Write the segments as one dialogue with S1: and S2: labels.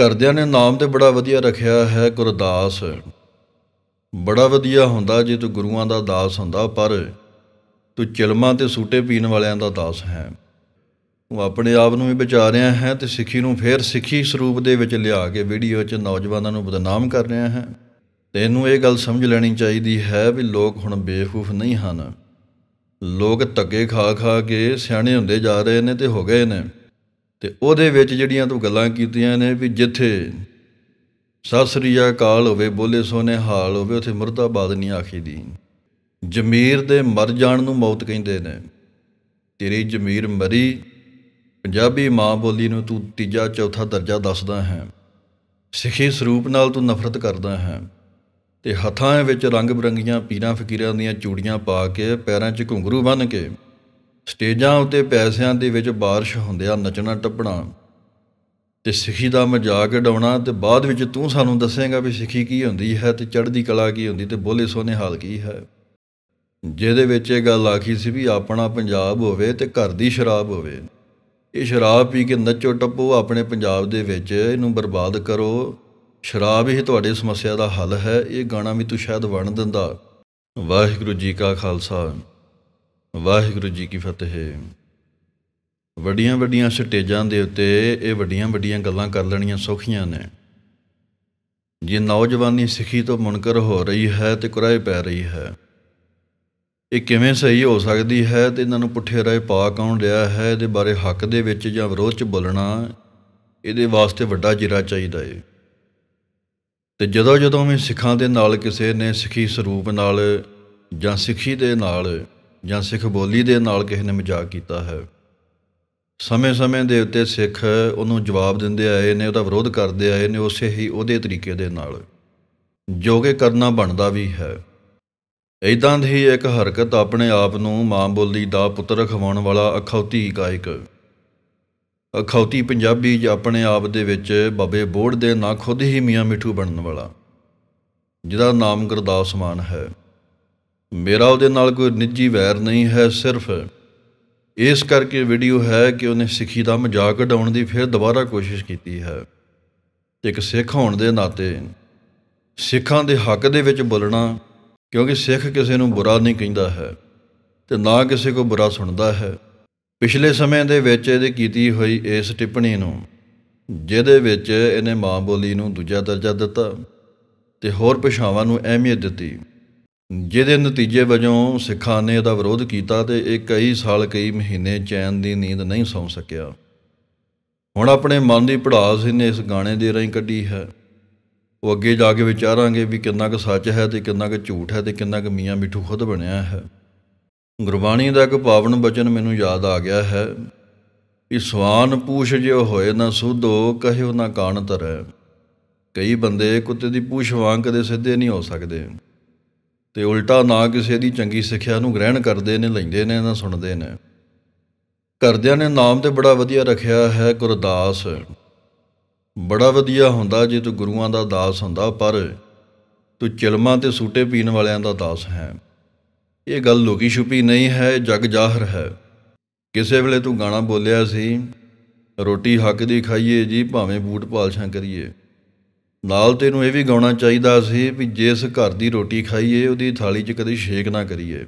S1: ਘਰਦਿਆਂ ਨੇ ਨਾਮ ਤੇ ਬੜਾ ਵਧੀਆ ਰੱਖਿਆ ਹੈ ਗੁਰਦਾਸ ਬੜਾ ਵਧੀਆ ਹੁੰਦਾ ਜੇ ਤੂੰ ਗੁਰੂਆਂ ਦਾ ਦਾਸ ਹੁੰਦਾ ਪਰ ਤੂੰ ਚਿਲਮਾਂ ਤੇ ਸੂਟੇ ਪੀਣ ਵਾਲਿਆਂ ਦਾ ਦਾਸ ਹੈ ਤੂੰ ਆਪਣੇ ਆਪ ਨੂੰ ਵੀ ਰਿਹਾ ਹੈ ਤੇ ਸਿੱਖੀ ਨੂੰ ਫੇਰ ਸਿੱਖੀ ਸਰੂਪ ਦੇ ਵਿੱਚ ਲਿਆ ਕੇ ਵੀਡੀਓ 'ਚ ਨੌਜਵਾਨਾਂ ਨੂੰ ਬਦਨਾਮ ਕਰ ਰਿਹਾ ਹੈ ਤੈਨੂੰ ਇਹ ਗੱਲ ਸਮਝ ਲੈਣੀ ਚਾਹੀਦੀ ਹੈ ਵੀ ਲੋਕ ਹੁਣ ਬੇਫੂਫ ਨਹੀਂ ਹਨ ਲੋਕ ਧੱਕੇ ਖਾ ਖਾ ਕੇ ਸਿਆਣੇ ਹੁੰਦੇ ਜਾ ਰਹੇ ਨੇ ਤੇ ਹੋ ਗਏ ਨੇ ਤੇ ਉਹਦੇ ਵਿੱਚ ਜਿਹੜੀਆਂ ਤੂੰ ਗੱਲਾਂ ਕੀਤੀਆਂ ਨੇ ਵੀ ਜਿੱਥੇ ਸਾਸਰੀ ਅਕਾਲ ਹੋਵੇ ਬੋਲੇ ਸੋਨੇ ਹਾਲ ਹੋਵੇ ਉਥੇ ਮਰਦਾਬਾਦ ਨਹੀਂ ਆਖੀ ਦੀ ਜਮੀਰ ਦੇ ਮਰ ਜਾਣ ਨੂੰ ਮੌਤ ਕਹਿੰਦੇ ਨੇ ਤੇਰੀ ਜਮੀਰ ਮਰੀ ਪੰਜਾਬੀ ਮਾਂ ਬੋਲੀ ਨੂੰ ਤੂੰ ਤੀਜਾ ਚੌਥਾ ਦਰਜਾ ਦੱਸਦਾ ਹੈ ਸਿੱਖੀ ਸਰੂਪ ਨਾਲ ਤੂੰ ਨਫ਼ਰਤ ਕਰਦਾ ਹੈ ਤੇ ਹੱਥਾਂ ਵਿੱਚ ਰੰਗ ਬਰੰਗੀਆਂ ਪੀਰਾਂ ਫਕੀਰਾਂ ਦੀਆਂ ਚੂੜੀਆਂ ਪਾ ਕੇ ਪੈਰਾਂ 'ਚ ਘੁੰਗਰੂ ਬੰਨ ਕੇ ਸਟੇਜਾਂ ਉਤੇ ਪੈਸਿਆਂ ਦੇ ਵਿੱਚ بارش ਹੁੰਦਿਆ ਨੱਚਣਾ ਟੱਪਣਾ ਤੇ ਸਿੱਖੀ ਦਾ ਮਜ਼ਾਕ ਡਾਉਣਾ ਤੇ ਬਾਅਦ ਵਿੱਚ ਤੂੰ ਸਾਨੂੰ ਦੱਸੇਂਗਾ ਵੀ ਸਿੱਖੀ ਕੀ ਹੁੰਦੀ ਹੈ ਤੇ ਚੜ੍ਹਦੀ ਕਲਾ ਕੀ ਹੁੰਦੀ ਤੇ ਬੋਲੇ ਸੋਨੇ ਹਾਲ ਕੀ ਹੈ ਜਿਹਦੇ ਵਿੱਚ ਇਹ ਗੱਲ ਆਖੀ ਸੀ ਵੀ ਆਪਣਾ ਪੰਜਾਬ ਹੋਵੇ ਤੇ ਘਰ ਦੀ ਸ਼ਰਾਬ ਹੋਵੇ ਇਹ ਸ਼ਰਾਬ ਪੀ ਕੇ ਨੱਚੋ ਟੱਪੋ ਆਪਣੇ ਪੰਜਾਬ ਦੇ ਵਿੱਚ ਇਹਨੂੰ ਬਰਬਾਦ ਕਰੋ ਸ਼ਰਾਬ ਹੀ ਤੁਹਾਡੇ ਸਮੱਸਿਆ ਦਾ ਹੱਲ ਹੈ ਇਹ ਗਾਣਾ ਵੀ ਤੂੰ ਸ਼ਾਇਦ ਵਣ ਦਿੰਦਾ ਵਾਹਿਗੁਰੂ ਜੀ ਕਾ ਖਾਲਸਾ ਵਾਹਿਗੁਰੂ ਜੀ ਕੀ ਫਤਿਹ ਵੱਡੀਆਂ ਵੱਡੀਆਂ ਸਟੇਜਾਂ ਦੇ ਉੱਤੇ ਇਹ ਵੱਡੀਆਂ ਵੱਡੀਆਂ ਗੱਲਾਂ ਕਰ ਲੈਣੀਆਂ ਸੌਖੀਆਂ ਨੇ ਜੇ ਨੌਜਵਾਨੀ ਸਿੱਖੀ ਤੋਂ ਮੁਨਕਰ ਹੋ ਰਹੀ ਹੈ ਤੇ ਕੁਰਾਏ ਪੈ ਰਹੀ ਹੈ ਇਹ ਕਿਵੇਂ ਸਹੀ ਹੋ ਸਕਦੀ ਹੈ ਤੇ ਇਹਨਾਂ ਨੂੰ ਪੁੱਠੇ ਰਾਏ ਪਾ ਕੌਣ ਰਿਹਾ ਹੈ ਇਹਦੇ ਬਾਰੇ ਹੱਕ ਦੇ ਵਿੱਚ ਜਾਂ ਵਿਰੋਧ 'ਚ ਬੋਲਣਾ ਇਹਦੇ ਵਾਸਤੇ ਵੱਡਾ ਜਿਰਾ ਚਾਹੀਦਾ ਏ ਤੇ ਜਦੋਂ ਜਦੋਂ ਵੀ ਸਿੱਖਾਂ ਦੇ ਨਾਲ ਕਿਸੇ ਨੇ ਸਿੱਖੀ ਸਰੂਪ ਨਾਲ ਜਾਂ ਸਿੱਖੀ ਦੇ ਨਾਲ ਜਾਂ ਸਿੱਖ ਬੋਲੀ ਦੇ ਨਾਲ ਕਿਸੇ ਨੇ ਮਜ਼ਾਕ ਕੀਤਾ ਹੈ ਸਮੇਂ-ਸਮੇਂ ਦੇ ਉੱਤੇ ਸਿੱਖ ਉਹਨੂੰ ਜਵਾਬ ਦਿੰਦੇ ਆਏ ਨੇ ਉਹਦਾ ਵਿਰੋਧ ਕਰਦੇ ਆਏ ਨੇ ਉਸੇ ਹੀ ਉਹਦੇ ਤਰੀਕੇ ਦੇ ਨਾਲ ਜੋ ਕਿ ਕਰਨਾ ਬਣਦਾ ਵੀ ਹੈ ਇਦਾਂ ਦੀ ਇੱਕ ਹਰਕਤ ਆਪਣੇ ਆਪ ਨੂੰ ਮਾਂ ਬੋਲੀ ਦਾ ਪੁੱਤਰ ਖਵਾਉਣ ਵਾਲਾ ਅਖੌਤੀ ਗਾਇਕ ਅਖੌਤੀ ਪੰਜਾਬੀ ਜ ਆਪਣੇ ਆਪ ਦੇ ਵਿੱਚ ਬਾਬੇ ਬੋੜ ਦੇ ਨਾ ਖੁਦ ਹੀ ਮੀਆਂ ਮਿੱਠੂ ਬਣਨ ਵਾਲਾ ਜਿਹਦਾ ਨਾਮ ਗੁਰਦਾਸ ਮਾਨ ਹੈ ਮੇਰਾ ਉਹਦੇ ਨਾਲ ਕੋਈ ਨਿੱਜੀ ਵੈਰ ਨਹੀਂ ਹੈ ਸਿਰਫ ਇਸ ਕਰਕੇ ਵੀਡੀਓ ਹੈ ਕਿ ਉਹਨੇ ਸਿੱਖੀ ਦਾ ਮਜ਼ਾਕ ਉਡਾਉਣ ਦੀ ਫਿਰ ਦੁਬਾਰਾ ਕੋਸ਼ਿਸ਼ ਕੀਤੀ ਹੈ ਇੱਕ ਸਿੱਖ ਹੋਣ ਦੇ ਨਾਤੇ ਸਿੱਖਾਂ ਦੇ ਹੱਕ ਦੇ ਵਿੱਚ ਬੋਲਣਾ ਕਿਉਂਕਿ ਸਿੱਖ ਕਿਸੇ ਨੂੰ ਬੁਰਾ ਨਹੀਂ ਕਹਿੰਦਾ ਹੈ ਤੇ ਨਾ ਕਿਸੇ ਕੋ ਬੁਰਾ ਸੁਣਦਾ ਹੈ ਪਿਛਲੇ ਸਮੇਂ ਦੇ ਵਿੱਚ ਇਹਦੇ ਕੀਤੀ ਹੋਈ ਇਸ ਟਿੱਪਣੀ ਨੂੰ ਜਿਹਦੇ ਵਿੱਚ ਇਹਨੇ ਮਾਂ ਬੋਲੀ ਨੂੰ ਦੂਜਾ ਦਰਜਾ ਦਿੱਤਾ ਤੇ ਹੋਰ ਭਾਸ਼ਾਵਾਂ ਨੂੰ ਅਹਿਮੀਅਤ ਦਿੱਤੀ ਜਿਹਦੇ ਨਤੀਜੇ ਵਜੋਂ ਸਿੱਖਾਂ ਨੇ ਇਹਦਾ ਵਿਰੋਧ ਕੀਤਾ ਤੇ ਇਹ ਕਈ ਸਾਲ ਕਈ ਮਹੀਨੇ ਚੈਨ ਦੀ ਨੀਂਦ ਨਹੀਂ ਸੌਂ ਸਕਿਆ ਹੁਣ ਆਪਣੇ ਮਨ ਦੀ ਪੜਾਸ ਇਹਨੇ ਇਸ ਗਾਣੇ ਦੇ ਰਹੀਂ ਕੱਢੀ ਹੈ ਉਹ ਅੱਗੇ ਜਾ ਕੇ ਵਿਚਾਰਾਂਗੇ ਵੀ ਕਿੰਨਾ ਕੁ ਸੱਚ ਹੈ ਤੇ ਕਿੰਨਾ ਕੁ ਝੂਠ ਹੈ ਤੇ ਕਿੰਨਾ ਕੁ ਮੀਆਂ ਮਿੱਠੂ ਖੁਦ ਬਣਿਆ ਹੈ ਗੁਰਬਾਣੀ ਦਾ ਇੱਕ ਪਾਵਨ ਬਚਨ ਮੈਨੂੰ ਯਾਦ ਆ ਗਿਆ ਹੈ ਕਿ ਸਵਾਨ ਪੂਛ ਜਿਉ ਹੋਏ ਨਾ ਸੁਧੋ ਕਹਿਓ ਨਾ ਕਾਣ ਤਰੈ ਕਈ ਬੰਦੇ ਕੁੱਤੇ ਦੀ ਪੂਛ ਵਾਂਗ ਕਦੇ ਸਿੱਧੇ ਨਹੀਂ ਹੋ ਸਕਦੇ ਤੇ ਉਲਟਾ ਨਾ ਕਿਸੇ ਦੀ ਚੰਗੀ ਸਿੱਖਿਆ ਨੂੰ ਗ੍ਰਹਿਣ ਕਰਦੇ ਨੇ ਲੈਂਦੇ ਨੇ ਨਾ ਸੁਣਦੇ ਨੇ ਕਰਦਿਆਂ ਨੇ ਨਾਮ ਤੇ ਬੜਾ ਵਧੀਆ ਰੱਖਿਆ ਹੈ ਗੁਰਦਾਸ ਬੜਾ ਵਧੀਆ ਹੁੰਦਾ ਜੇ ਤੂੰ ਗੁਰੂਆਂ ਦਾ ਦਾਸ ਹੁੰਦਾ ਪਰ ਤੂੰ ਚਿਲਮਾਂ ਤੇ ਸੂਟੇ ਪੀਣ ਵਾਲਿਆਂ ਦਾ ਦਾਸ ਹੈ ਇਹ ਗੱਲ ਲੁਕੀ ਛੁਪੀ ਨਹੀਂ ਹੈ ਜਗ ਜਾਹਰ ਹੈ ਕਿਸੇ ਵੇਲੇ ਤੂੰ ਗਾਣਾ ਬੋਲਿਆ ਸੀ ਰੋਟੀ ਹੱਕ ਦੀ ਖਾਈਏ ਜੀ ਭਾਵੇਂ ਬੂਟ ਪਾਲਸ਼ਾਂ ਕਰੀਏ ਨਾਲ ਤੇ ਇਹ ਵੀ ਗਾਉਣਾ ਚਾਹੀਦਾ ਸੀ ਵੀ ਜਿਸ ਘਰ ਦੀ ਰੋਟੀ ਖਾਈਏ ਉਹਦੀ ਥਾਲੀ 'ਚ ਕਦੀ ਛੇਕ ਨਾ ਕਰੀਏ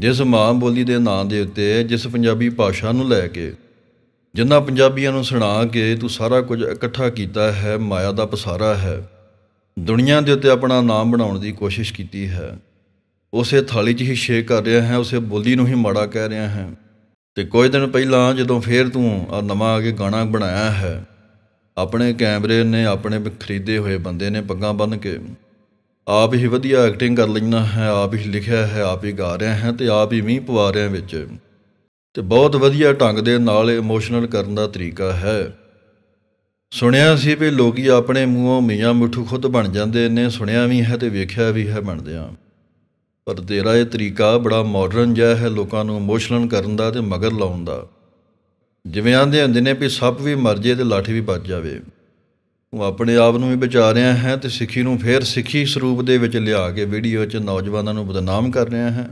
S1: ਜਿਸ ਮਾਂ ਬੋਲੀ ਦੇ ਨਾਂ ਦੇ ਉੱਤੇ ਜਿਸ ਪੰਜਾਬੀ ਭਾਸ਼ਾ ਨੂੰ ਲੈ ਕੇ ਜਿੰਨਾ ਪੰਜਾਬੀਆਂ ਨੂੰ ਸੁਣਾ ਕੇ ਤੂੰ ਸਾਰਾ ਕੁਝ ਇਕੱਠਾ ਕੀਤਾ ਹੈ ਮਾਇਆ ਦਾ ਪਸਾਰਾ ਹੈ ਦੁਨੀਆ ਦੇ ਉੱਤੇ ਆਪਣਾ ਨਾਮ ਬਣਾਉਣ ਦੀ ਕੋਸ਼ਿਸ਼ ਕੀਤੀ ਹੈ ਉਸੇ ਥਾਲੀ 'ਚ ਹੀ ਛੇਕ ਕਰ ਰਿਹਾ ਹੈ ਉਸੇ ਬੋਲੀ ਨੂੰ ਹੀ ਮਾੜਾ ਕਹਿ ਰਿਹਾ ਹੈ ਤੇ ਕੁਝ ਦਿਨ ਪਹਿਲਾਂ ਜਦੋਂ ਫੇਰ ਤੂੰ ਆ ਨਵਾਂ ਆ ਕੇ ਗਾਣਾ ਬਣਾਇਆ ਹੈ ਆਪਣੇ ਕੈਮਰੇ ਨੇ ਆਪਣੇ ਖਰੀਦੇ ਹੋਏ ਬੰਦੇ ਨੇ ਪੱਗਾਂ ਬੰਨ ਕੇ ਆਪ ਹੀ ਵਧੀਆ ਐਕਟਿੰਗ ਕਰ ਲੈਣਾ ਹੈ ਆਪ ਹੀ ਲਿਖਿਆ ਹੈ ਆਪ ਹੀ ਗਾ ਰਿਹਾ ਹੈ ਤੇ ਆਪ ਹੀ ਮੀਂਹ ਪਵਾ ਰਿਹਾ ਵਿੱਚ ਤੇ ਬਹੁਤ ਵਧੀਆ ਢੰਗ ਦੇ ਨਾਲ ਇਮੋਸ਼ਨਲ ਕਰਨ ਦਾ ਤਰੀਕਾ ਹੈ ਸੁਣਿਆ ਸੀ ਵੀ ਲੋਕੀ ਆਪਣੇ ਮੂੰਹੋਂ ਮੀਆਂ ਮਿੱਠੂ ਖੁਦ ਬਣ ਜਾਂਦੇ ਨੇ ਸੁਣਿਆ ਵੀ ਹੈ ਤੇ ਵੇਖਿਆ ਵੀ ਹੈ ਬਣਦੇ ਆ ਪਰ ਤੇਰਾ ਇਹ ਤਰੀਕਾ ਬੜਾ ਮਾਡਰਨ ਜਿਹਾ ਹੈ ਲੋਕਾਂ ਨੂੰ ਇਮੋਸ਼ਨਲ ਕਰਨ ਦਾ ਤੇ ਮਗਰ ਲਾਉਣ ਦਾ ਜਿਵੇਂ ਆਂਦੇ ਹੁੰਦੇ ਨੇ ਵੀ ਸੱਪ ਵੀ ਮਰ ਜੇ ਤੇ ਲਾਠੀ ਵੀ ਵੱਜ ਜਾਵੇ ਉਹ ਆਪਣੇ ਆਪ ਨੂੰ ਵੀ ਬਚਾ ਰਿਹਾ ਹੈ ਤੇ ਸਿੱਖੀ ਨੂੰ ਫੇਰ ਸਿੱਖੀ ਸਰੂਪ ਦੇ ਵਿੱਚ ਲਿਆ ਕੇ ਵੀਡੀਓ 'ਚ ਨੌਜਵਾਨਾਂ ਨੂੰ ਬਦਨਾਮ ਕਰ ਰਿਹਾ ਹੈ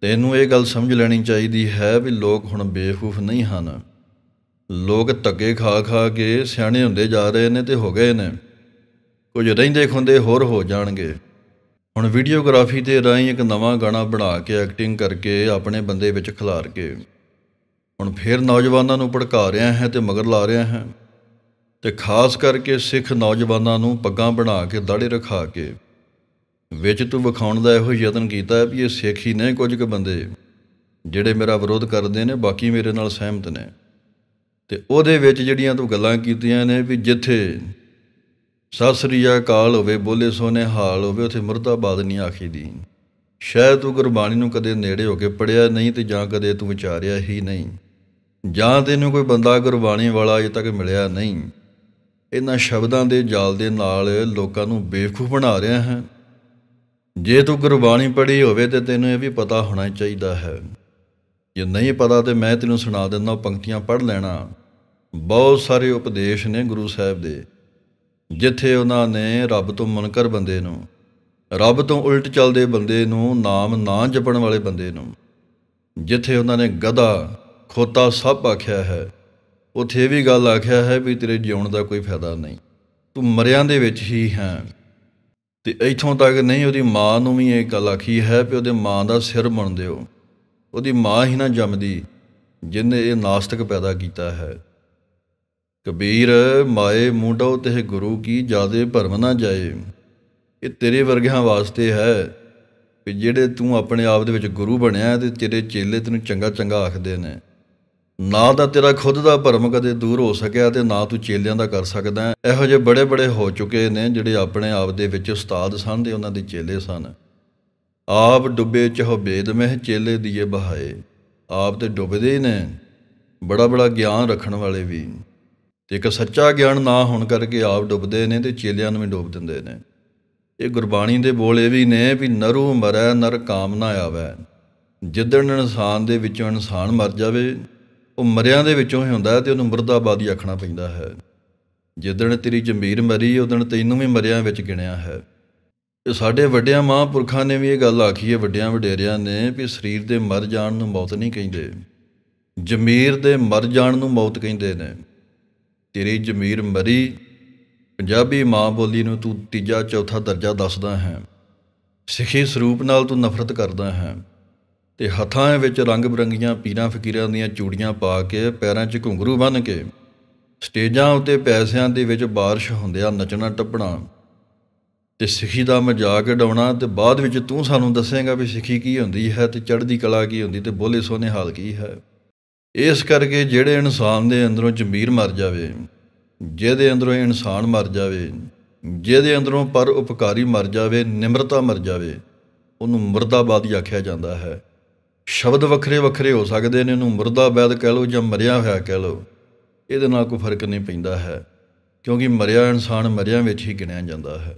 S1: ਤੈਨੂੰ ਇਹ ਗੱਲ ਸਮਝ ਲੈਣੀ ਚਾਹੀਦੀ ਹੈ ਵੀ ਲੋਕ ਹੁਣ ਬੇਫੂਫ ਨਹੀਂ ਹਨ ਲੋਕ ਤੱਕੇ ਖਾ ਖਾ ਕੇ ਸਿਆਣੇ ਹੁੰਦੇ ਜਾ ਰਹੇ ਨੇ ਤੇ ਹੋ ਗਏ ਨੇ ਕੁਝ ਰਹਿੰਦੇ ਖੁੰਦੇ ਹੋਰ ਹੋ ਜਾਣਗੇ ਹੁਣ ਵੀਡੀਓਗ੍ਰਾਫੀ ਦੇ ਰਾਹੀਂ ਇੱਕ ਨਵਾਂ ਗਾਣਾ ਬਣਾ ਕੇ ਐਕਟਿੰਗ ਕਰਕੇ ਆਪਣੇ ਬੰਦੇ ਵਿੱਚ ਖਿਲਾਰ ਕੇ ਹੁਣ ਫੇਰ ਨੌਜਵਾਨਾਂ ਨੂੰ ਭੜਕਾ ਰਿਹਾ ਹੈ ਤੇ ਮਗਰ ਲਾ ਰਿਹਾ ਹੈ ਤੇ ਖਾਸ ਕਰਕੇ ਸਿੱਖ ਨੌਜਵਾਨਾਂ ਨੂੰ ਪੱਗਾਂ ਬਣਾ ਕੇ ਦਾੜੇ ਰਖਾ ਕੇ ਵਿੱਚ ਤੂੰ ਵਿਖਾਉਣ ਦਾ ਇਹੋ ਯਤਨ ਕੀਤਾ ਵੀ ਇਹ ਸਿੱਖ ਹੀ ਨੇ ਕੁਝ ਕੁ ਬੰਦੇ ਜਿਹੜੇ ਮੇਰਾ ਵਿਰੋਧ ਕਰਦੇ ਨੇ ਬਾਕੀ ਮੇਰੇ ਨਾਲ ਸਹਿਮਤ ਨੇ ਤੇ ਉਹਦੇ ਵਿੱਚ ਜਿਹੜੀਆਂ ਤੂੰ ਗੱਲਾਂ ਕੀਤੀਆਂ ਨੇ ਵੀ ਜਿੱਥੇ ਸਤਿ ਕਾਲ ਹੋਵੇ ਬੋਲੇ ਸੋਨੇ ਹਾਲ ਹੋਵੇ ਉਥੇ ਮਰਦਾਬਾਦ ਨਹੀਂ ਆਖੀ ਦੀ ਸ਼ਾਇਦ ਤੂੰ ਗੁਰਬਾਣੀ ਨੂੰ ਕਦੇ ਨੇੜੇ ਹੋ ਕੇ ਪੜਿਆ ਨਹੀਂ ਤੇ ਜਾਂ ਕਦੇ ਤੂੰ ਵਿਚਾਰਿਆ ਹੀ ਨਹੀਂ ਜਾਂ ਤੈਨੂੰ ਕੋਈ ਬੰਦਾ ਗੁਰਬਾਣੀ ਵਾਲਾ ਅਜੇ ਤੱਕ ਮਿਲਿਆ ਨਹੀਂ ਇਹਨਾਂ ਸ਼ਬਦਾਂ ਦੇ ਜਾਲ ਦੇ ਨਾਲ ਲੋਕਾਂ ਨੂੰ ਬੇਵਕੂਫ ਬਣਾ ਰਿਹਾ ਹੈ ਜੇ ਤੂੰ ਗੁਰਬਾਣੀ ਪੜ੍ਹੀ ਹੋਵੇ ਤੇ ਤੈਨੂੰ ਇਹ ਵੀ ਪਤਾ ਹੋਣਾ ਚਾਹੀਦਾ ਹੈ ਜੇ ਨਹੀਂ ਪਤਾ ਤੇ ਮੈਂ ਤੈਨੂੰ ਸੁਣਾ ਦਿੰਦਾ ਪੰਕਤੀਆਂ ਪੜ੍ਹ ਲੈਣਾ ਬਹੁਤ ਸਾਰੇ ਉਪਦੇਸ਼ ਨੇ ਗੁਰੂ ਸਾਹਿਬ ਦੇ ਜਿੱਥੇ ਉਹਨਾਂ ਨੇ ਰੱਬ ਤੋਂ ਮਨਕਰ ਬੰਦੇ ਨੂੰ ਰੱਬ ਤੋਂ ਉਲਟ ਚੱਲਦੇ ਬੰਦੇ ਨੂੰ ਨਾਮ ਨਾ ਜਪਣ ਵਾਲੇ ਬੰਦੇ ਨੂੰ ਜਿੱਥੇ ਉਹਨਾਂ ਨੇ ਗਧਾ ਖੋਤਾ ਸਭ ਆਖਿਆ ਹੈ ਉਥੇ ਵੀ ਗੱਲ ਆਖਿਆ ਹੈ ਵੀ ਤੇਰੇ ਜਿਉਣ ਦਾ ਕੋਈ ਫਾਇਦਾ ਨਹੀਂ ਤੂੰ ਮਰਿਆਂ ਦੇ ਵਿੱਚ ਹੀ ਹੈ ਤੇ ਇਥੋਂ ਤੱਕ ਨਹੀਂ ਉਹਦੀ ਮਾਂ ਨੂੰ ਵੀ ਇਹ ਗੱਲ ਆਖੀ ਹੈ ਵੀ ਉਹਦੇ ਮਾਂ ਦਾ ਸਿਰ ਬਣ ਦਿਓ ਉਹਦੀ ਮਾਂ ਹੀ ਨਾ ਜੰਮਦੀ ਜਿਨੇ ਇਹ ਨਾਸਤਿਕ ਪੈਦਾ ਕੀਤਾ ਹੈ ਕਬੀਰ ਮਾਏ ਮੁੰਡੋ ਤੇ ਗੁਰੂ ਕੀ ਜਾਦੇ ਭਰਮ ਨਾ ਜਾਏ ਇਹ ਤੇਰੇ ਵਰਗਿਆਂ ਵਾਸਤੇ ਹੈ ਕਿ ਜਿਹੜੇ ਤੂੰ ਆਪਣੇ ਆਪ ਦੇ ਵਿੱਚ ਗੁਰੂ ਬਣਿਆ ਤੇ ਤੇਰੇ ਚੇਲੇ ਤੈਨੂੰ ਚੰਗਾ ਚੰਗਾ ਆਖਦੇ ਨੇ ਨਾ ਤਾਂ ਤੇਰਾ ਖੁਦ ਦਾ ਭਰਮ ਕਦੇ ਦੂਰ ਹੋ ਸਕਿਆ ਤੇ ਨਾ ਤੂੰ ਚੇਲਿਆਂ ਦਾ ਕਰ ਸਕਦਾ ਇਹੋ ਜਿਹੇ ਬੜੇ ਬੜੇ ਹੋ ਚੁੱਕੇ ਨੇ ਜਿਹੜੇ ਆਪਣੇ ਆਪ ਦੇ ਵਿੱਚ ਉਸਤਾਦ ਸਨ ਤੇ ਉਹਨਾਂ ਦੇ ਚੇਲੇ ਸਨ ਆਪ ਡੁੱਬੇ ਬੇਦ ਮਹਿ ਚੇਲੇ ਦੀਏ ਬਹਾਏ ਆਪ ਤੇ ਡੁੱਬਦੇ ਹੀ ਨੇ ਬੜਾ ਬੜਾ ਗਿਆਨ ਰੱਖਣ ਵਾਲੇ ਵੀ ਤੇ ਇੱਕ ਸੱਚਾ ਗਿਆਨ ਨਾ ਹੋਣ ਕਰਕੇ ਆਪ ਡੁੱਬਦੇ ਨੇ ਤੇ ਚੇਲਿਆਂ ਨੂੰ ਵੀ ਡੋਬ ਦਿੰਦੇ ਨੇ ਇਹ ਗੁਰਬਾਣੀ ਦੇ ਬੋਲੇ ਵੀ ਨੇ ਵੀ ਨਰੂ ਮਰੈ ਨਰ ਕਾਮਨਾ ਆਵੇ ਜਿੱਦਣ ਇਨਸਾਨ ਦੇ ਵਿੱਚੋਂ ਇਨਸਾਨ ਮਰ ਜਾਵੇ ਉਹ ਮਰਿਆਂ ਦੇ ਵਿੱਚੋਂ ਹੀ ਹੁੰਦਾ ਤੇ ਉਹਨੂੰ ਮਰਦਾਬਾਦੀ ਆਖਣਾ ਪੈਂਦਾ ਹੈ ਜਿੱਦਣ ਤੇਰੀ ਜੰਬੀਰ ਮਰੀ ਉਦਣ ਤੈਨੂੰ ਵੀ ਮਰਿਆਂ ਵਿੱਚ ਗਿਣਿਆ ਹੈ ਤੇ ਸਾਡੇ ਵੱਡਿਆਂ ਮਹਾਂਪੁਰਖਾਂ ਨੇ ਵੀ ਇਹ ਗੱਲ ਆਖੀ ਹੈ ਵੱਡਿਆਂ ਵਡੇਰਿਆਂ ਨੇ ਵੀ ਸਰੀਰ ਦੇ ਮਰ ਜਾਣ ਨੂੰ ਮੌਤ ਨਹੀਂ ਕਹਿੰਦੇ ਜਮੀਰ ਦੇ ਮਰ ਜਾਣ ਨੂੰ ਮੌਤ ਕਹਿੰਦੇ ਨੇ ਤੇਰੀ ਜਮੀਰ ਮਰੀ ਪੰਜਾਬੀ ਮਾਂ ਬੋਲੀ ਨੂੰ ਤੂੰ ਤੀਜਾ ਚੌਥਾ ਦਰਜਾ ਦੱਸਦਾ ਹੈ ਸਿੱਖੀ ਸਰੂਪ ਨਾਲ ਤੂੰ ਨਫ਼ਰਤ ਕਰਦਾ ਹੈ ਤੇ ਹੱਥਾਂ ਵਿੱਚ ਰੰਗ ਬਰੰਗੀਆਂ ਪੀਰਾਂ ਫਕੀਰਾਂ ਦੀਆਂ ਚੂੜੀਆਂ ਪਾ ਕੇ ਪੈਰਾਂ 'ਚ ਘੁੰਗਰੂ ਬੰਨ ਕੇ ਸਟੇਜਾਂ ਉੱਤੇ ਪੈਸਿਆਂ ਦੇ ਵਿੱਚ بارش ਹੁੰਦਿਆ ਨੱਚਣਾ ਟੱਪਣਾ ਤੇ ਸਿੱਖੀ ਦਾ ਮਜ਼ਾਕ ਉਡਾਉਣਾ ਤੇ ਬਾਅਦ ਵਿੱਚ ਤੂੰ ਸਾਨੂੰ ਦੱਸੇਂਗਾ ਵੀ ਸਿੱਖੀ ਕੀ ਹੁੰਦੀ ਹੈ ਤੇ ਚੜ੍ਹਦੀ ਕਲਾ ਕੀ ਹੁੰਦੀ ਤੇ ਬੋਲੇ ਸੋਨੇ ਹਾਲ ਕੀ ਹੈ ਇਸ ਕਰਕੇ ਜਿਹੜੇ ਇਨਸਾਨ ਦੇ ਅੰਦਰੋਂ ਜ਼ਮੀਰ ਮਰ ਜਾਵੇ ਜਿਹਦੇ ਅੰਦਰੋਂ ਇਨਸਾਨ ਮਰ ਜਾਵੇ ਜਿਹਦੇ ਅੰਦਰੋਂ ਪਰ ਉਪਕਾਰੀ ਮਰ ਜਾਵੇ ਨਿਮਰਤਾ ਮਰ ਜਾਵੇ ਉਹਨੂੰ ਮਰਦਾਬਾਦੀ ਆਖਿਆ ਜਾਂਦਾ ਹੈ ਸ਼ਬਦ ਵੱਖਰੇ ਵੱਖਰੇ ਹੋ ਸਕਦੇ ਨੇ ਇਹਨੂੰ ਮਰਦਾ ਬੈਦ ਕਹਿ ਲੋ ਜਾਂ ਮਰਿਆ ਹੋਇਆ ਕਹਿ ਲੋ ਇਹਦੇ ਨਾਲ ਕੋਈ ਫਰਕ ਨਹੀਂ ਪੈਂਦਾ ਹੈ ਕਿਉਂਕਿ ਮਰਿਆ ਇਨਸਾਨ ਮਰਿਆ ਵਿੱਚ ਹੀ ਗਿਣਿਆ ਜਾਂਦਾ ਹੈ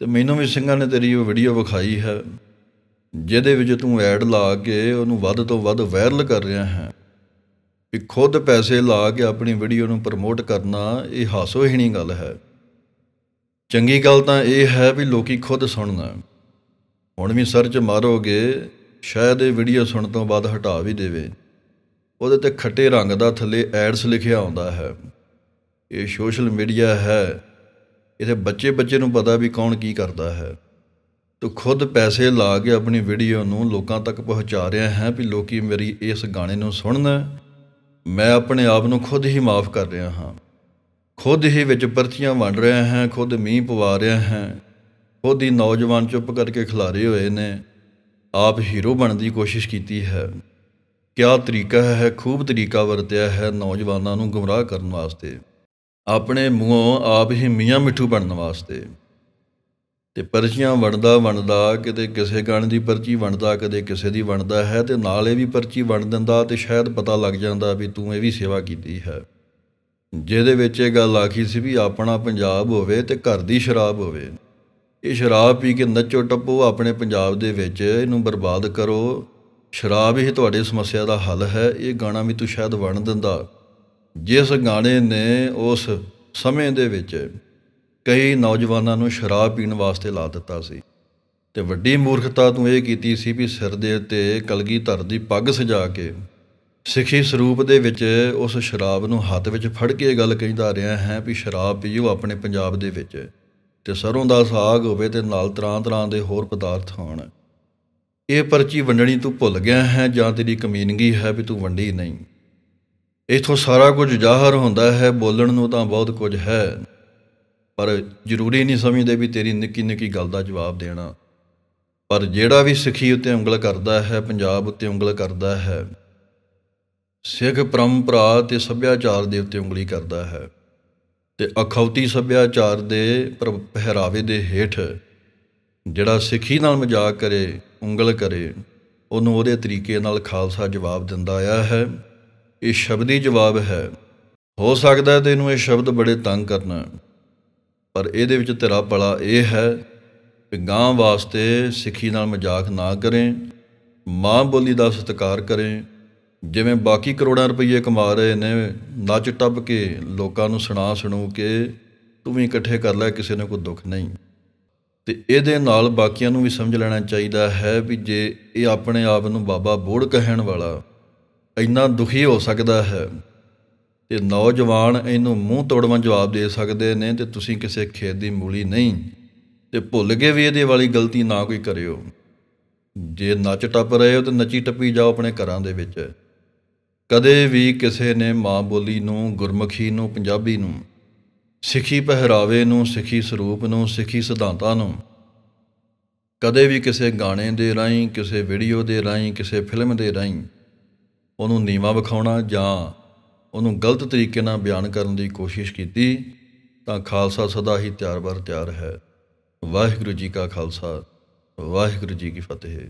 S1: ਤੇ ਮੈਨੂੰ ਵੀ ਸਿੰਘਾਂ ਨੇ ਤੇਰੀ ਉਹ ਵੀਡੀਓ ਵਿਖਾਈ ਹੈ ਜਿਹਦੇ ਵਿੱਚ ਤੂੰ ਐਡ ਲਾ ਕੇ ਉਹਨੂੰ ਵੱਧ ਤੋਂ ਵੱਧ ਵਾਇਰਲ ਕਰ ਰਿਹਾ ਹੈ ਵੀ ਖੁਦ ਪੈਸੇ ਲਾ ਕੇ ਆਪਣੀ ਵੀਡੀਓ ਨੂੰ ਪ੍ਰਮੋਟ ਕਰਨਾ ਇਹ ਹਾਸੋਹੀਣੀ ਗੱਲ ਹੈ ਚੰਗੀ ਗੱਲ ਤਾਂ ਇਹ ਹੈ ਵੀ ਲੋਕੀ ਖੁਦ ਸੁਣਨਾ ਹੁਣ ਵੀ ਸਰਚ ਮਾਰੋਗੇ ਸ਼ਾਇਦ ਇਹ ਵੀਡੀਓ ਸੁਣਨ ਤੋਂ ਬਾਅਦ ਹਟਾ ਵੀ ਦੇਵੇ ਉਹਦੇ ਤੇ ਖੱਟੇ ਰੰਗ ਦਾ ਥੱਲੇ ਐਡਸ ਲਿਖਿਆ ਆਉਂਦਾ ਹੈ ਇਹ ਸੋਸ਼ਲ ਮੀਡੀਆ ਹੈ ਇਹਦੇ ਬੱਚੇ ਬੱਚੇ ਨੂੰ ਪਤਾ ਵੀ ਕੌਣ ਕੀ ਕਰਦਾ ਹੈ ਤੂੰ ਖੁਦ ਪੈਸੇ ਲਾ ਕੇ ਆਪਣੀ ਵੀਡੀਓ ਨੂੰ ਲੋਕਾਂ ਤੱਕ ਪਹੁੰਚਾ ਰਿਹਾ ਹੈ ਵੀ ਲੋਕੀ ਮੇਰੀ ਇਸ ਗਾਣੇ ਨੂੰ ਸੁਣਨਾ ਮੈਂ ਆਪਣੇ ਆਪ ਨੂੰ ਖੁਦ ਹੀ ਮਾਫ ਕਰ ਰਿਹਾ ਹਾਂ ਖੁਦ ਹੀ ਵਿੱਚ ਪਰਚੀਆਂ ਵੰਡ ਰਿਹਾ ਹਾਂ ਖੁਦ ਮੀਂਹ ਪਵਾ ਰਿਹਾ ਹਾਂ ਖੁਦ ਹੀ ਨੌਜਵਾਨ ਚੁੱਪ ਕਰਕੇ ਖਿਲਾਰੇ ਹੋਏ ਨੇ ਆਪ ਹੀਰੋ ਬਣਨ ਦੀ ਕੋਸ਼ਿਸ਼ ਕੀਤੀ ਹੈ ਕਿਆ ਤਰੀਕਾ ਹੈ ਖੂਬ ਤਰੀਕਾ ਵਰਤਿਆ ਹੈ ਨੌਜਵਾਨਾਂ ਨੂੰ ਗੁੰਮਰਾਹ ਕਰਨ ਵਾਸਤੇ ਆਪਣੇ ਮੂੰਹੋਂ ਆਪ ਹੀ ਮੀਆਂ ਮਿੱਠੂ ਬਣਨ ਵਾਸਤੇ ਤੇ ਪਰਚੀਆਂ ਵੰਡਦਾ ਵੰਡਦਾ ਕਿਤੇ ਕਿਸੇ ਗਣ ਦੀ ਪਰਚੀ ਵੰਡਦਾ ਕਦੇ ਕਿਸੇ ਦੀ ਵੰਡਦਾ ਹੈ ਤੇ ਨਾਲ ਇਹ ਵੀ ਪਰਚੀ ਵੰਡ ਦਿੰਦਾ ਤੇ ਸ਼ਾਇਦ ਪਤਾ ਲੱਗ ਜਾਂਦਾ ਵੀ ਤੂੰ ਇਹ ਵੀ ਸੇਵਾ ਕੀਤੀ ਹੈ ਜਿਹਦੇ ਵਿੱਚ ਇਹ ਗੱਲ ਆਖੀ ਸੀ ਵੀ ਆਪਣਾ ਪੰਜਾਬ ਹੋਵੇ ਤੇ ਘਰ ਦੀ ਸ਼ਰਾਬ ਹੋਵੇ ਇਹ ਸ਼ਰਾਬ ਪੀ ਕੇ ਨੱਚੋ ਟੱਪੋ ਆਪਣੇ ਪੰਜਾਬ ਦੇ ਵਿੱਚ ਇਹਨੂੰ ਬਰਬਾਦ ਕਰੋ ਸ਼ਰਾਬ ਹੀ ਤੁਹਾਡੇ ਸਮੱਸਿਆ ਦਾ ਹੱਲ ਹੈ ਇਹ ਗਾਣਾ ਵੀ ਤੂੰ ਸ਼ਾਇਦ ਵਣ ਦਿੰਦਾ ਜਿਸ ਗਾਣੇ ਨੇ ਉਸ ਸਮੇਂ ਦੇ ਵਿੱਚ ਕਈ ਨੌਜਵਾਨਾਂ ਨੂੰ ਸ਼ਰਾਬ ਪੀਣ ਵਾਸਤੇ ਲਾ ਦਿੱਤਾ ਸੀ ਤੇ ਵੱਡੀ ਮੂਰਖਤਾ ਤੂੰ ਇਹ ਕੀਤੀ ਸੀ ਵੀ ਸਿਰ ਦੇ ਉੱਤੇ ਕਲਗੀ ਧਰ ਦੀ ਪੱਗ ਸਜਾ ਕੇ ਸਿੱਖੀ ਸਰੂਪ ਦੇ ਵਿੱਚ ਉਸ ਸ਼ਰਾਬ ਨੂੰ ਹੱਥ ਵਿੱਚ ਫੜ ਕੇ ਗੱਲ ਕਹਿੰਦਾ ਰਿਹਾ ਹੈ ਵੀ ਸ਼ਰਾਬ ਪੀਓ ਆਪਣੇ ਪੰਜਾਬ ਦੇ ਵਿੱਚ ਤੇ ਸਰੋਂ ਦਾ ਸਾਗ ਹੋਵੇ ਤੇ ਨਾਲ ਤਰ੍ਹਾਂ ਤਰ੍ਹਾਂ ਦੇ ਹੋਰ ਪਦਾਰਥ ਹੋਣ ਇਹ ਪਰਚੀ ਵੰਡਣੀ ਤੂੰ ਭੁੱਲ ਗਿਆ ਹੈ ਜਾਂ ਤੇਰੀ ਕਮੀਨਗੀ ਹੈ ਵੀ ਤੂੰ ਵੰਡੀ ਨਹੀਂ ਇਥੋਂ ਸਾਰਾ ਕੁਝ ਜ਼ਾਹਰ ਹੁੰਦਾ ਹੈ ਬੋਲਣ ਨੂੰ ਤਾਂ ਬਹੁਤ ਕੁਝ ਹੈ ਪਰ ਜ਼ਰੂਰੀ ਨਹੀਂ ਸਮਝਦੇ ਵੀ ਤੇਰੀ ਨਿੱਕੀ ਨਿੱਕੀ ਗੱਲ ਦਾ ਜਵਾਬ ਦੇਣਾ ਪਰ ਜਿਹੜਾ ਵੀ ਸਿੱਖੀ ਉੱਤੇ ਉਂਗਲ ਕਰਦਾ ਹੈ ਪੰਜਾਬ ਉੱਤੇ ਉਂਗਲ ਕਰਦਾ ਹੈ ਸਿੱਖ ਪਰੰਪਰਾ ਤੇ ਸੱਭਿਆਚਾਰ ਦੇ ਉੱਤੇ ਉਂਗਲੀ ਕਰਦਾ ਹੈ ਤੇ ਅਖੌਤੀ ਸੱਭਿਆਚਾਰ ਦੇ ਪਹਿਰਾਵੇ ਦੇ ਹੇਠ ਜਿਹੜਾ ਸਿੱਖੀ ਨਾਲ ਮਜ਼ਾਕ ਕਰੇ ਉਂਗਲ ਕਰੇ ਉਹਨੂੰ ਉਹਦੇ ਤਰੀਕੇ ਨਾਲ ਖਾਲਸਾ ਜਵਾਬ ਦਿੰਦਾ ਆਇਆ ਹੈ ਇਹ ਸ਼ਬਦੀ ਜਵਾਬ ਹੈ ਹੋ ਸਕਦਾ ਹੈ ਇਹਨੂੰ ਇਹ ਸ਼ਬਦ ਬੜੇ ਤੰਗ ਕਰਨਾ ਪਰ ਇਹਦੇ ਵਿੱਚ ਤੇਰਾ ਭਲਾ ਇਹ ਹੈ ਕਿ ਗਾਂ ਵਾਸਤੇ ਸਿੱਖੀ ਨਾਲ ਮਜ਼ਾਕ ਨਾ ਕਰੇ ਮਾਂ ਬੋਲੀ ਦਾ ਸਤਿਕਾਰ ਕਰੇ ਜਿਵੇਂ ਬਾਕੀ ਕਰੋੜਾਂ ਰੁਪਏ ਕਮਾ ਰਹੇ ਨੇ ਨੱਚ ਟੱਪ ਕੇ ਲੋਕਾਂ ਨੂੰ ਸੁਣਾ ਸੁਣੂ ਕੇ ਤੂੰ ਵੀ ਇਕੱਠੇ ਕਰ ਲੈ ਕਿਸੇ ਨੂੰ ਕੋਈ ਦੁੱਖ ਨਹੀਂ ਤੇ ਇਹਦੇ ਨਾਲ ਬਾਕੀਆਂ ਨੂੰ ਵੀ ਸਮਝ ਲੈਣਾ ਚਾਹੀਦਾ ਹੈ ਵੀ ਜੇ ਇਹ ਆਪਣੇ ਆਪ ਨੂੰ ਬਾਬਾ ਬੋੜ ਕਹਿਣ ਵਾਲਾ ਇੰਨਾ ਦੁਖੀ ਹੋ ਸਕਦਾ ਹੈ ਤੇ ਨੌਜਵਾਨ ਇਹਨੂੰ ਮੂੰਹ ਤੋੜਵਾਂ ਜਵਾਬ ਦੇ ਸਕਦੇ ਨੇ ਤੇ ਤੁਸੀਂ ਕਿਸੇ ਖੇਤ ਦੀ ਮੂਲੀ ਨਹੀਂ ਤੇ ਭੁੱਲ ਕੇ ਵੀ ਇਹਦੇ ਵਾਲੀ ਗਲਤੀ ਨਾ ਕੋਈ ਕਰਿਓ ਜੇ ਨੱਚ ਟੱਪ ਰਹੇ ਹੋ ਤੇ ਨੱਚੀ ਟੱਪੀ ਜਾਓ ਆਪਣੇ ਘਰਾਂ ਦੇ ਵਿੱਚ ਕਦੇ ਵੀ ਕਿਸੇ ਨੇ ਮਾਂ ਬੋਲੀ ਨੂੰ ਗੁਰਮੁਖੀ ਨੂੰ ਪੰਜਾਬੀ ਨੂੰ ਸਿੱਖੀ ਪਹਿਰਾਵੇ ਨੂੰ ਸਿੱਖੀ ਸਰੂਪ ਨੂੰ ਸਿੱਖੀ ਸਿਧਾਂਤਾਂ ਨੂੰ ਕਦੇ ਵੀ ਕਿਸੇ ਗਾਣੇ ਦੇ ਰਾਹੀਂ ਕਿਸੇ ਵੀਡੀਓ ਦੇ ਰਾਹੀਂ ਕਿਸੇ ਫਿਲਮ ਦੇ ਰਾਹੀਂ ਉਹਨੂੰ ਨੀਵਾ ਵਿਖਾਉਣਾ ਜਾਂ ਉਹਨੂੰ ਗਲਤ ਤਰੀਕੇ ਨਾਲ ਬਿਆਨ ਕਰਨ ਦੀ ਕੋਸ਼ਿਸ਼ ਕੀਤੀ ਤਾਂ ਖਾਲਸਾ ਸਦਾ ਹੀ ਤਿਆਰ ਬਰ ਤਿਆਰ ਹੈ ਵਾਹਿਗੁਰੂ ਜੀ ਕਾ ਖਾਲਸਾ ਵਾਹਿਗੁਰੂ ਜੀ ਕੀ ਫਤਿਹ